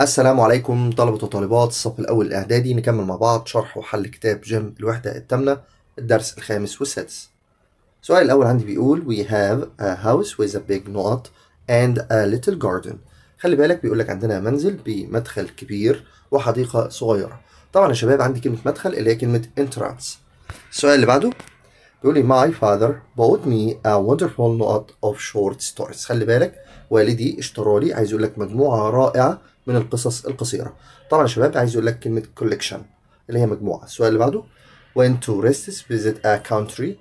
السلام عليكم طلبة وطالبات الصف الأول الإعدادي نكمل مع بعض شرح وحل كتاب جيم الوحدة الثامنة الدرس الخامس والسادس السؤال الأول عندي بيقول We have a house with a big knot and a little garden خلي بالك بيقول لك عندنا منزل بمدخل كبير وحديقة صغيرة طبعا يا شباب عندي كلمة مدخل اللي هي كلمة entrance السؤال اللي بعده بيقول لي My father bought me a wonderful knot of short stories خلي بالك والدي اشترى لي عايز يقول لك مجموعة رائعة من القصص القصيرة طبعا شباب عايز يقول لك كلمة collection اللي هي مجموعة السؤال اللي بعده when tourists visit a country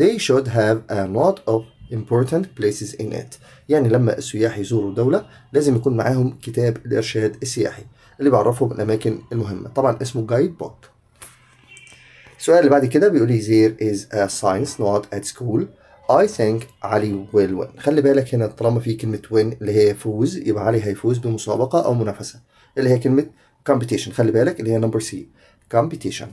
they should have a lot of important places in it يعني لما السياح يزوروا دولة لازم يكون معاهم كتاب الإرشاد السياحي اللي بيعرفهم الأماكن المهمة طبعا اسمه جايد بوك السؤال اللي بعد كده بيقول لي there is a science not at school I think علي will win خلي بالك هنا طالما في كلمة win اللي هي يفوز يبقى علي هيفوز بمسابقة أو منافسة اللي هي كلمة competition خلي بالك اللي هي نمبر C competition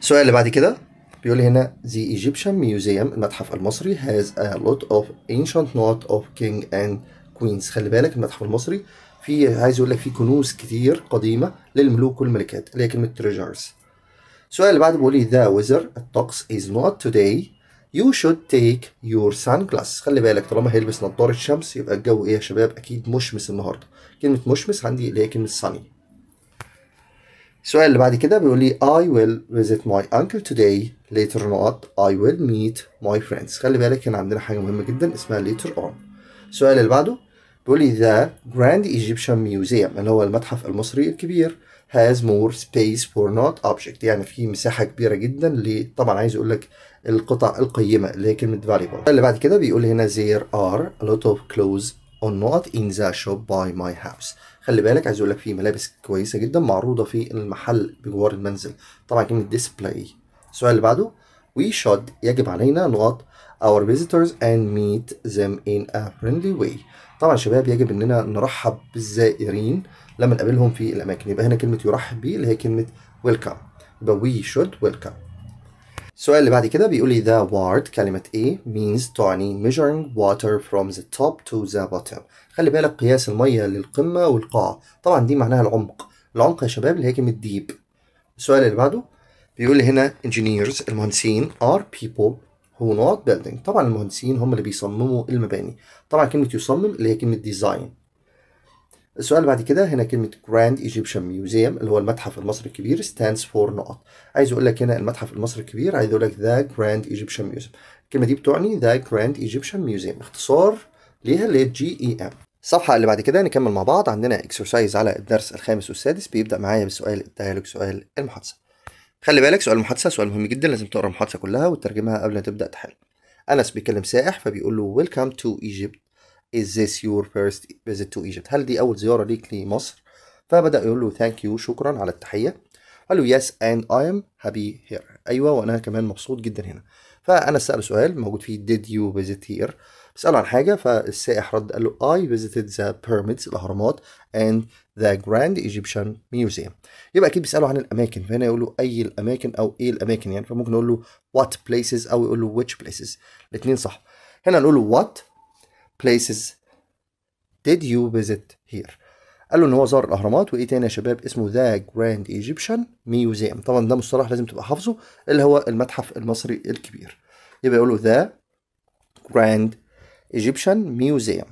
السؤال اللي بعد كده بيقول لي هنا The Egyptian Museum المتحف المصري has a lot of ancient notes of king and queens خلي بالك المتحف المصري في عايز يقول لك في كنوز كتير قديمة للملوك والملكات اللي هي كلمة treasures السؤال اللي بعده بيقول لي the weather الطقس is not today يو شود تيك يور سان جلاس خلي بالك طالما هيلبس نظاره شمس يبقى الجو ايه يا شباب اكيد مشمس النهارده كلمه مشمس عندي اللي هي كلمه sunny السؤال اللي بعد كده بيقول لي I will visit my uncle today later not I will meet my friends خلي بالك هنا عندنا حاجة مهمة جدا اسمها later on السؤال اللي بعده بيقول لي the Grand Egyptian Museum اللي هو المتحف المصري الكبير has more space for not object يعني في مساحة كبيرة جدا ل طبعا عايز اقول لك القطع القيمة اللي هي كلمة valuable اللي بعد كده بيقول هنا there are a lot of clothes on not in the shop by my house خلي بالك عايز اقول لك في ملابس كويسة جدا معروضة في المحل بجوار المنزل طبعا كلمة display السؤال اللي بعده we should يجب علينا نغط our visitors and meet them in a friendly way طبعا شباب يجب اننا نرحب بالزائرين لما نقابلهم في الاماكن يبقى هنا كلمه يرحب بيه اللي هي كلمه welcome يبقى we should welcome السؤال اللي بعد كده بيقول لي the word كلمة A means تعني measuring water from the top to the bottom خلي بالك قياس المية للقمة والقاع طبعا دي معناها العمق العمق يا شباب اللي هي كلمة deep السؤال اللي بعده بيقول لي هنا engineers المهندسين are people who not building طبعا المهندسين هم اللي بيصمموا المباني طبعا كلمة يصمم اللي هي كلمة design السؤال بعد كده هنا كلمة Grand Egyptian Museum اللي هو المتحف المصري الكبير stands for نقط عايز أقول لك هنا المتحف المصري الكبير عايز أقول لك The Grand Egyptian Museum الكلمة دي بتعني The Grand Egyptian Museum اختصار ليها اللي هي جي اي ام الصفحة اللي بعد كده نكمل مع بعض عندنا اكسرسايز على الدرس الخامس والسادس بيبدأ معايا بسؤال التهالك سؤال المحادثة خلي بالك سؤال المحادثة سؤال مهم جدا لازم تقرا المحادثة كلها وتترجمها قبل ما تبدأ تحل أنس بيكلم سائح فبيقول له ويلكم تو ايجيبت is this your first visit to Egypt هل دي أول زيارة ليك لمصر فبدأ يقول له thank you شكرا على التحية قال له yes and I am happy here أيوة وأنا كمان مبسوط جدا هنا فأنا سأله سؤال موجود فيه did you visit here بسأله عن حاجة فالسائح رد قال له I visited the pyramids الأهرامات and the Grand Egyptian Museum يبقى أكيد بيسأله عن الأماكن فهنا يقول له أي الأماكن أو إيه الأماكن يعني فممكن نقول له what places أو يقول له which places الاثنين صح هنا نقول له what places did you visit here قال له ان هو زار الاهرامات وايه تاني يا شباب اسمه ذا جراند ايجيبشن ميوزيوم طبعا ده مصطلح لازم تبقى حافظه اللي هو المتحف المصري الكبير يبقى يقول له ذا جراند ايجيبشن ميوزيوم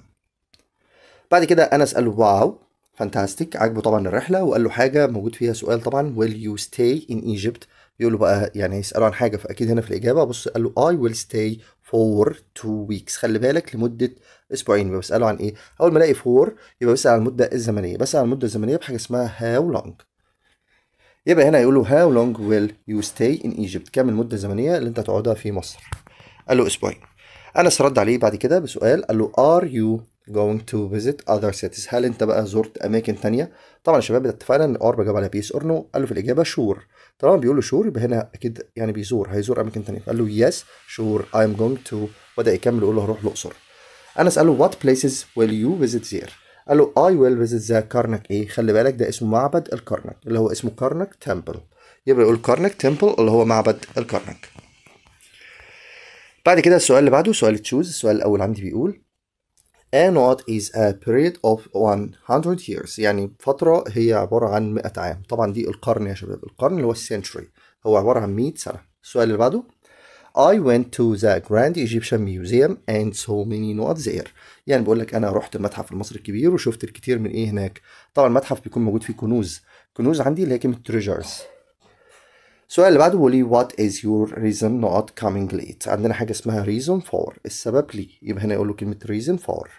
بعد كده انا اساله واو فانتاستيك عاجبه طبعا الرحله وقال له حاجه موجود فيها سؤال طبعا will you stay in Egypt يقول له بقى يعني يسأله عن حاجة فأكيد هنا في الإجابة بص قال له I will stay for two weeks خلي بالك لمدة أسبوعين يبقى بسأله عن إيه؟ أول ما ألاقي for يبقى بسأل عن المدة الزمنية بسأل عن المدة الزمنية بحاجة اسمها how long يبقى هنا يقول له how long will you stay in Egypt كم المدة الزمنية اللي أنت هتقعدها في مصر؟ قال له أسبوعين أنس رد عليه بعد كده بسؤال قال له are you going to visit other cities هل انت بقى زرت اماكن تانية طبعا الشباب اتفقنا ان اور بجاوب على بيس اور نو قال له في الاجابه شور sure. طالما بيقول له شور يبقى هنا اكيد يعني بيزور هيزور اماكن ثانيه فقال له يس شور اي ام جوينج تو بدا يكمل يقول له هروح الاقصر انا اساله وات بليسز ويل يو فيزيت زير قال له اي ويل فيزيت ذا كارنك ايه خلي بالك ده اسمه معبد الكارنك اللي هو اسمه كارنك تمبل يبقى يقول كارنك تمبل اللي هو معبد الكارنك بعد كده السؤال اللي بعده سؤال تشوز السؤال الاول عندي بيقول A anode is a period of 100 years يعني فترة هي عبارة عن 100 عام طبعا دي القرن يا شباب القرن اللي هو century هو عبارة عن 100 سنة السؤال اللي بعده I went to the Grand Egyptian Museum and so many not there يعني بقول لك انا رحت المتحف المصري الكبير وشفت الكتير من ايه هناك طبعا المتحف بيكون موجود فيه كنوز كنوز عندي اللي هي كلمة treasures السؤال اللي بعده بيقول لي وات از يور ريزن نوت كامينج ليت عندنا حاجه اسمها ريزون فور السبب ليه يبقى هنا يقول له كلمه ريزن فور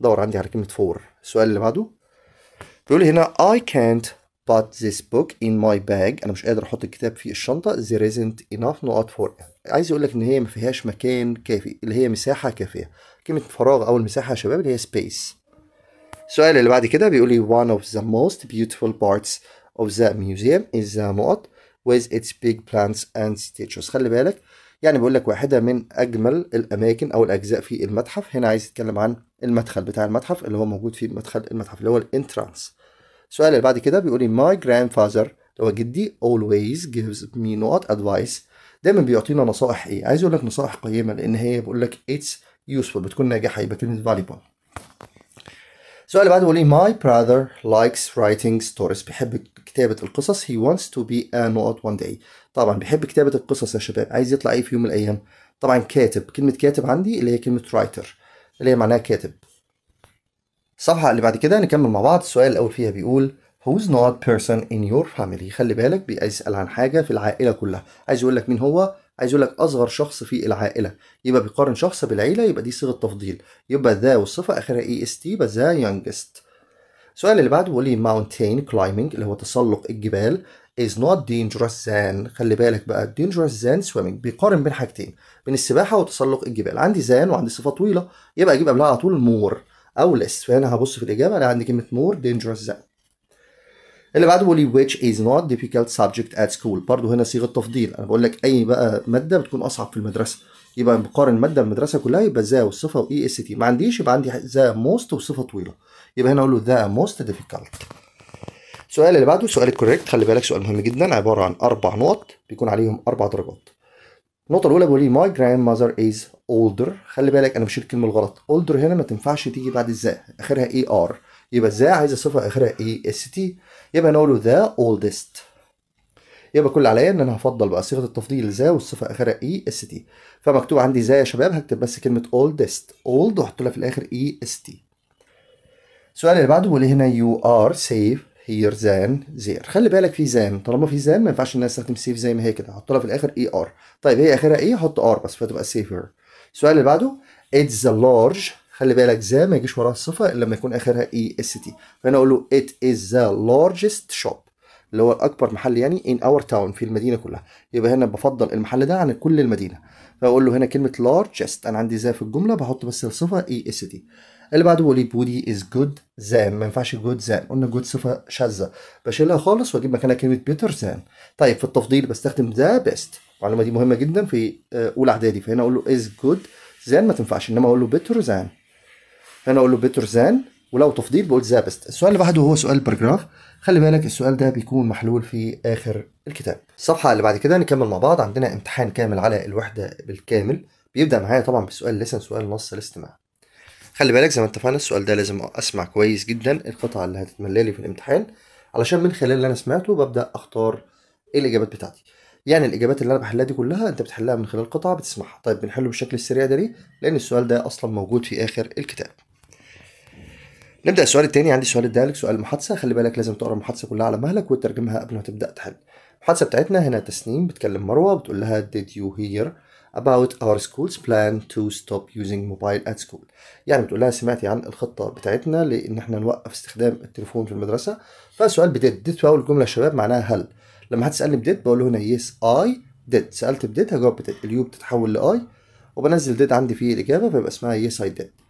دور عندي على كلمه فور السؤال اللي بعده بيقول لي هنا I can't put this book in my bag انا مش قادر احط الكتاب في الشنطه there isn't enough not for it. عايز يقول لك ان هي ما فيهاش مكان كافي اللي هي مساحه كافيه كلمه فراغ او المساحه يا شباب اللي هي space السؤال اللي بعد كده بيقول لي one of the most beautiful parts of the museum is the نقط with its big plants and statues خلي بالك يعني بيقول لك واحدة من أجمل الأماكن أو الأجزاء في المتحف هنا عايز يتكلم عن المدخل بتاع المتحف اللي هو موجود في مدخل المتحف اللي هو الانترانس السؤال اللي بعد كده بيقول لي my grandfather اللي هو جدي always gives me not advice دايما بيعطينا نصائح ايه عايز يقول لك نصائح قيمة لأن هي بيقول لك it's useful بتكون ناجحة يبقى كلمة valuable السؤال اللي بعده بيقول لي my brother likes writing stories بيحب كتابة القصص he wants to be a poet one day طبعا بيحب كتابة القصص يا شباب عايز يطلع ايه في يوم من الايام طبعا كاتب كلمة كاتب عندي اللي هي كلمة writer اللي هي معناها كاتب الصفحة اللي بعد كده نكمل مع بعض السؤال الأول فيها بيقول who's not person in your family خلي بالك بيسأل عن حاجة في العائلة كلها عايز يقول لك مين هو عايز يقول لك اصغر شخص في العائله يبقى بيقارن شخص بالعيله يبقى دي صيغه تفضيل يبقى ذا والصفه اخرها اي e اس تي يبقى ذا يونجست السؤال اللي بعده بيقول لي ماونتين كلايمنج اللي هو تسلق الجبال is not dangerous than خلي بالك بقى dangerous than swimming بيقارن بين حاجتين بين السباحه وتسلق الجبال عندي زان وعندي صفه طويله يبقى اجيب قبلها على طول مور او less فهنا هبص في الاجابه انا عندي كلمه مور dangerous than اللي بعده بيقول لي which is not difficult subject at school برضه هنا صيغه تفضيل انا بقول لك اي بقى ماده بتكون اصعب في المدرسه يبقى بقارن ماده المدرسه كلها يبقى ذا والصفه واي اس e تي ما عنديش يبقى عندي ذا موست وصفه طويله يبقى هنا اقول له ذا موست difficult السؤال اللي بعده سؤال الكوريكت خلي بالك سؤال مهم جدا عباره عن اربع نقط بيكون عليهم اربع درجات النقطة الأولى بيقول لي ماي جراند ماذر از اولدر خلي بالك أنا مشيت الكلمة الغلط اولدر هنا ما تنفعش تيجي بعد الزا آخرها اي e ار يبقى ذا عايز الصفه اخرها اي اس تي يبقى نقول له ذا اولدست يبقى كل عليا ان انا هفضل بقى صيغه التفضيل ذا والصفه اخرها اي اس تي فمكتوب عندي ذا يا شباب هكتب بس كلمه اولدست اولد واحط لها في الاخر اي اس تي السؤال اللي بعده بيقول هنا يو ار سيف هير زان زير خلي بالك في زان طالما في زان ما ينفعش الناس تستخدم سيف زي ما هي كده هحط لها في الاخر اي e ار طيب هي اخرها ايه حط ار بس فتبقى سيفر السؤال اللي بعده اتس ذا لارج خلي بالك ذا ما يجيش وراها الصفه الا لما يكون اخرها اي اس تي فانا اقول له ات از ذا لارجست شوب اللي هو اكبر محل يعني ان اور تاون في المدينه كلها يبقى هنا بفضل المحل ده عن كل المدينه فاقول له هنا كلمه لارجست انا عندي ذا في الجمله بحط بس الصفه اي اس تي اللي بعده بقول بودي از جود زان ما ينفعش جود زان قلنا جود صفه شاذه بشيلها خالص واجيب مكانها كلمه بيتر زان طيب في التفضيل بستخدم ذا بيست المعلومه دي مهمه جدا في آه، اولى اعدادي فهنا اقول له از جود زان ما تنفعش انما اقول له بيتر زان فانا اقول له بيتر زان ولو تفضيل بقول بيست السؤال اللي بعده هو سؤال الباراجراف خلي بالك السؤال ده بيكون محلول في اخر الكتاب الصفحه اللي بعد كده نكمل مع بعض عندنا امتحان كامل على الوحده بالكامل بيبدا معايا طبعا بسؤال لسن سؤال نص الاستماع خلي بالك زي ما اتفقنا السؤال ده لازم اسمع كويس جدا القطعه اللي هتتملى لي في الامتحان علشان من خلال اللي انا سمعته ببدا اختار ايه الاجابات بتاعتي يعني الاجابات اللي انا بحلها دي كلها انت بتحلها من خلال قطعه بتسمعها طيب بنحله بالشكل السريع ده ليه لان السؤال ده اصلا موجود في اخر الكتاب نبدا السؤال الثاني عندي سؤال ادالك سؤال المحادثه خلي بالك لازم تقرا المحادثه كلها على مهلك وتترجمها قبل ما تبدا تحل المحادثه بتاعتنا هنا تسنيم بتكلم مروه بتقول لها did you hear about our school's plan to stop using mobile at school يعني بتقول لها سمعتي عن الخطه بتاعتنا لان احنا نوقف استخدام التليفون في المدرسه فالسؤال بديت ديت في اول جمله يا شباب معناها هل لما حد سالني بقول له هنا يس اي did سالت بديت هجاوب بديد اليو بتتحول لاي وبنزل ديت عندي في الاجابه فيبقى اسمها يس اي did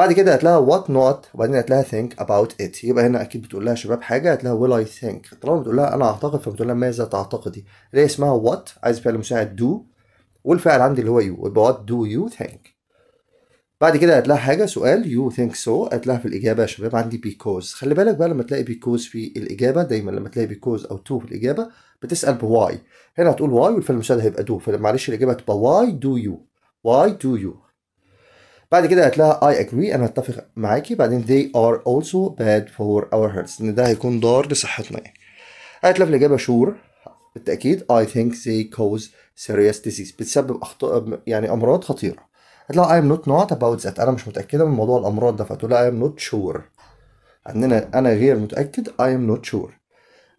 بعد كده قالت لها نوت وبعدين قالت لها اباوت ات يبقى هنا اكيد بتقول لها شباب حاجه قالت لها اي ثينك طالما بتقول لها انا اعتقد فبتقول لها ماذا تعتقدي اللي اسمها وات عايز فعل مساعد دو والفعل عندي اللي هو يو يبقى وات دو يو ثينك بعد كده قالت لها حاجه سؤال يو ثينك سو قالت لها في الاجابه يا شباب عندي بيكوز خلي بالك بقى لما تلاقي بيكوز في الاجابه دايما لما تلاقي بيكوز او تو في الاجابه بتسال بواي هنا هتقول واي والفعل المساعد هيبقى دو فمعلش الاجابه هتبقى واي دو يو واي دو يو بعد كده قالت لها I agree أنا أتفق معاكي بعدين they are also bad for our hearts إن ده هيكون ضار لصحتنا يعني قالت لها في الإجابة sure بالتأكيد I think they cause serious disease بتسبب أخطاء يعني أمراض خطيرة قالت لها I am not not about that أنا مش متأكدة من موضوع الأمراض ده فتقول لها I am not sure عندنا أنا غير متأكد I am not sure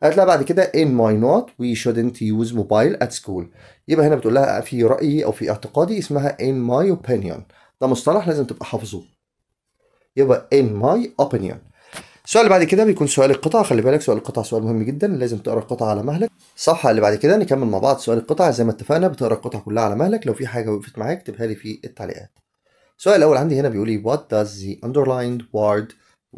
قالت لها بعد كده in my not we shouldn't use mobile at school يبقى هنا بتقول لها في رأيي أو في اعتقادي اسمها in my opinion ده مصطلح لازم تبقى حافظه يبقى in my opinion السؤال اللي بعد كده بيكون سؤال القطع خلي بالك سؤال القطع سؤال مهم جدا لازم تقرا القطع على مهلك الصفحه اللي بعد كده نكمل مع بعض سؤال القطع زي ما اتفقنا بتقرا القطع كلها على مهلك لو في حاجه وقفت معاك اكتبها لي في التعليقات السؤال الاول عندي هنا بيقول لي what does the underlined word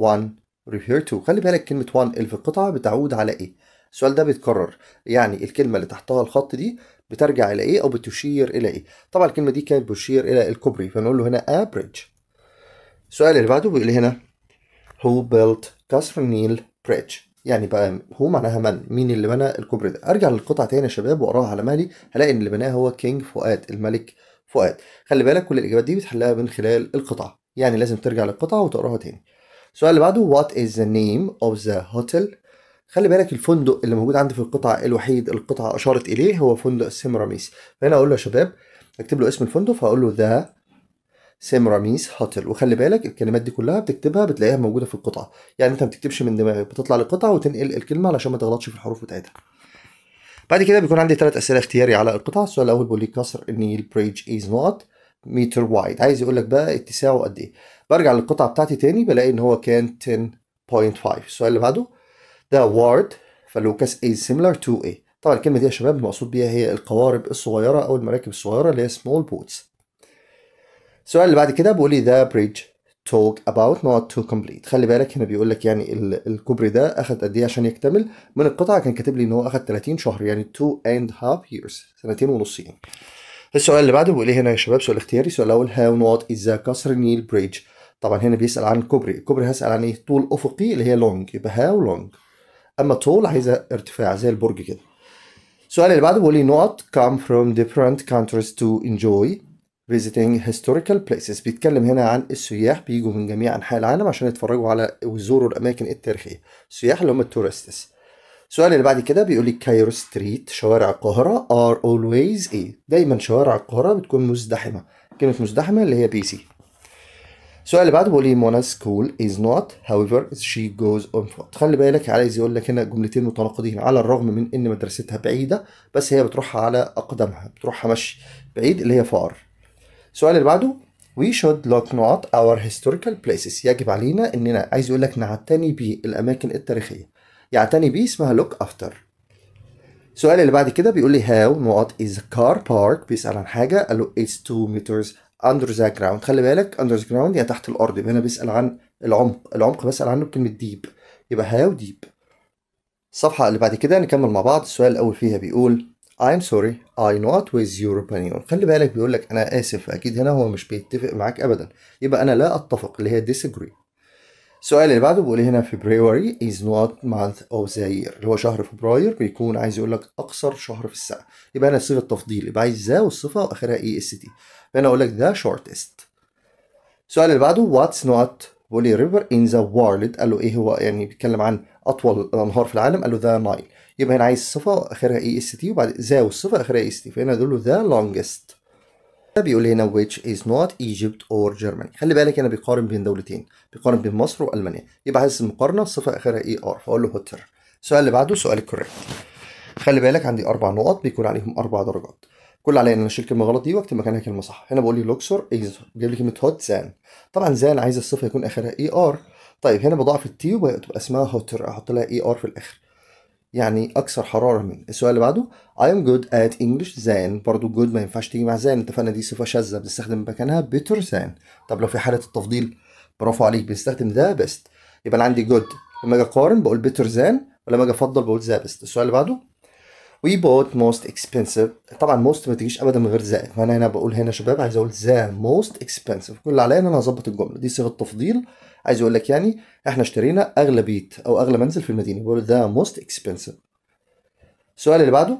one refer to خلي بالك كلمه one في القطعه بتعود على ايه السؤال ده بيتكرر يعني الكلمه اللي تحتها الخط دي بترجع إلى إيه أو بتشير إلى إيه طبعا الكلمة دي كانت بتشير إلى الكوبري فنقول له هنا a السؤال اللي بعده بيقول هنا who built كسر النيل bridge يعني بقى هو معناها من مين اللي بنى الكوبري ده ارجع للقطعه تاني يا شباب واقراها على مهلي هلاقي ان اللي بناها هو كينج فؤاد الملك فؤاد خلي بالك كل الاجابات دي بتحلها من خلال القطعه يعني لازم ترجع للقطعه وتقراها تاني السؤال اللي بعده what is the name of the hotel خلي بالك الفندق اللي موجود عندي في القطعة الوحيد القطعة أشارت إليه هو فندق سيمراميس فهنا أقول له يا شباب أكتب له اسم الفندق فأقول له ذا سيمراميس هوتل وخلي بالك الكلمات دي كلها بتكتبها بتلاقيها موجودة في القطعة يعني أنت ما بتكتبش من دماغك بتطلع للقطعة وتنقل الكلمة علشان ما تغلطش في الحروف بتاعتها بعد كده بيكون عندي ثلاث أسئلة اختياري على القطعة السؤال الأول بيقول لي كسر النيل بريدج إز نوت متر وايد عايز يقول لك بقى اتساعه قد إيه برجع للقطعة بتاعتي تاني بلاقي إن هو كان 10.5 السؤال اللي بعده ده وارد فلوكاس A similar to A طبعا الكلمة دي يا شباب المقصود بيها هي القوارب الصغيرة أو المراكب الصغيرة اللي هي small boats السؤال اللي بعد كده بيقول لي the bridge talk about not to complete خلي بالك هنا بيقول لك يعني الكوبري ده أخد قد إيه عشان يكتمل من القطعة كان كاتب لي إن هو أخد 30 شهر يعني 2 and half years سنتين ونص يعني السؤال اللي بعده بيقول لي هنا يا شباب سؤال اختياري السؤال الأول how not is the قصر نيل bridge طبعا هنا بيسأل عن الكوبري الكوبري هسأل عن إيه طول أفقي اللي هي long يبقى how long اما طول عايزه ارتفاع زي البرج كده السؤال اللي بعده بيقول لي نقط come from different countries to enjoy visiting historical places بيتكلم هنا عن السياح بيجوا من جميع انحاء العالم عشان يتفرجوا على ويزوروا الاماكن التاريخيه السياح اللي هم التورستس السؤال اللي بعد كده بيقول لي كايرو ستريت شوارع القاهره ار اولويز ايه دايما شوارع القاهره بتكون مزدحمه كلمه مزدحمه اللي هي بيسي السؤال اللي بعده بيقول لي منى سكول از نوت هاويفر شي جوز اون فوت خلي بالك عايز يقول لك هنا جملتين متناقضين على الرغم من ان مدرستها بعيده بس هي بتروحها على اقدامها بتروحها مشي بعيد اللي هي فار السؤال اللي بعده وي شود لوك نوت اور هيستوريكال بليسز يجب علينا اننا عايز يقول لك نعتني بالاماكن التاريخيه يعتني بيه اسمها لوك افتر السؤال اللي بعد كده بيقول لي هاو نوت از كار بارك بيسأل عن حاجة قال له اتس 2 meters اندر ذا جراوند خلي بالك اندر ذا جراوند يعني تحت الارض يبقى هنا بيسال عن العمق العمق بسال عنه بكلمه ديب يبقى هاو ديب الصفحه اللي بعد كده نكمل مع بعض السؤال الاول فيها بيقول I'm sorry I not with your opinion خلي بالك بيقول لك انا اسف اكيد هنا هو مش بيتفق معاك ابدا يبقى انا لا اتفق اللي هي disagree السؤال اللي بعده بيقول هنا February is not month of the year اللي هو شهر فبراير بيكون عايز يقول لك اقصر شهر في السنه يبقى هنا صيغه تفضيل يبقى عايز ذا والصفه واخرها اي اس تي فانا اقول لك ذا shortest السؤال اللي بعده what's not ريفر in the world قال له ايه هو يعني بيتكلم عن اطول الانهار في العالم قال له ذا نايل يبقى هنا عايز صفه اخرها اي اس تي وبعد ذا والصفه اخرها اي اس تي فهنا دول له ذا لونجست بيقول هنا which is not Egypt or Germany خلي بالك هنا بيقارن بين دولتين بيقارن بين مصر والمانيا يبقى عايز المقارنه صفه اخرها اي e ار فاقول له هوتر السؤال اللي بعده سؤال الكوريكت خلي بالك عندي اربع نقط بيكون عليهم اربع درجات كل عليا ان انا اشيل كلمه غلط دي واكتب مكانها كلمه صح هنا بقول لي لوكسور ايزر جايب لي كلمه هوت زان طبعا زان عايز الصفه يكون اخرها اي e ار طيب هنا بضعف التي وتبقى اسمها هوتر احط لها اي e ار في الاخر يعني اكثر حراره من السؤال اللي بعده اي ام جود ات انجلش زان برضو جود ما ينفعش تيجي مع زان اتفقنا دي صفه شاذه بنستخدم مكانها بيتر زان طب لو في حاله التفضيل برافو عليك بنستخدم ذا بيست يبقى انا عندي جود لما اجي اقارن بقول بيتر زان ولما اجي افضل بقول ذا بيست السؤال اللي بعده وي بوت موست اكسبنسيف طبعا موست ما تجيش ابدا من غير زائد فانا هنا بقول هنا شباب عايز اقول ذا موست اكسبنسيف كل اللي عليا ان انا اظبط الجمله دي صيغه تفضيل عايز اقول لك يعني احنا اشترينا اغلى بيت او اغلى منزل في المدينه بقول ذا موست اكسبنسيف السؤال اللي بعده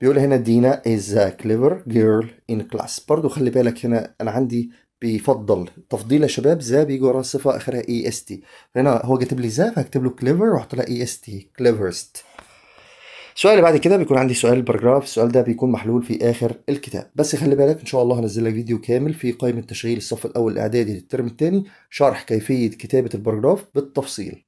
بيقول هنا دينا از كليفر clever girl in class خلي بالك هنا انا عندي بيفضل تفضيل يا شباب ذا بيجي ورا صفه اخرها اي اس تي هنا هو كاتب لي ذا فهكتب له كليفر واحط لها اي اس تي كليفرست السؤال اللي بعد كده بيكون عندي سؤال الباراجراف السؤال ده بيكون محلول في اخر الكتاب بس خلي بالك ان شاء الله هنزل لك فيديو كامل في قائمه تشغيل الصف الاول الاعدادي للترم الثاني شرح كيفيه كتابه الباراجراف بالتفصيل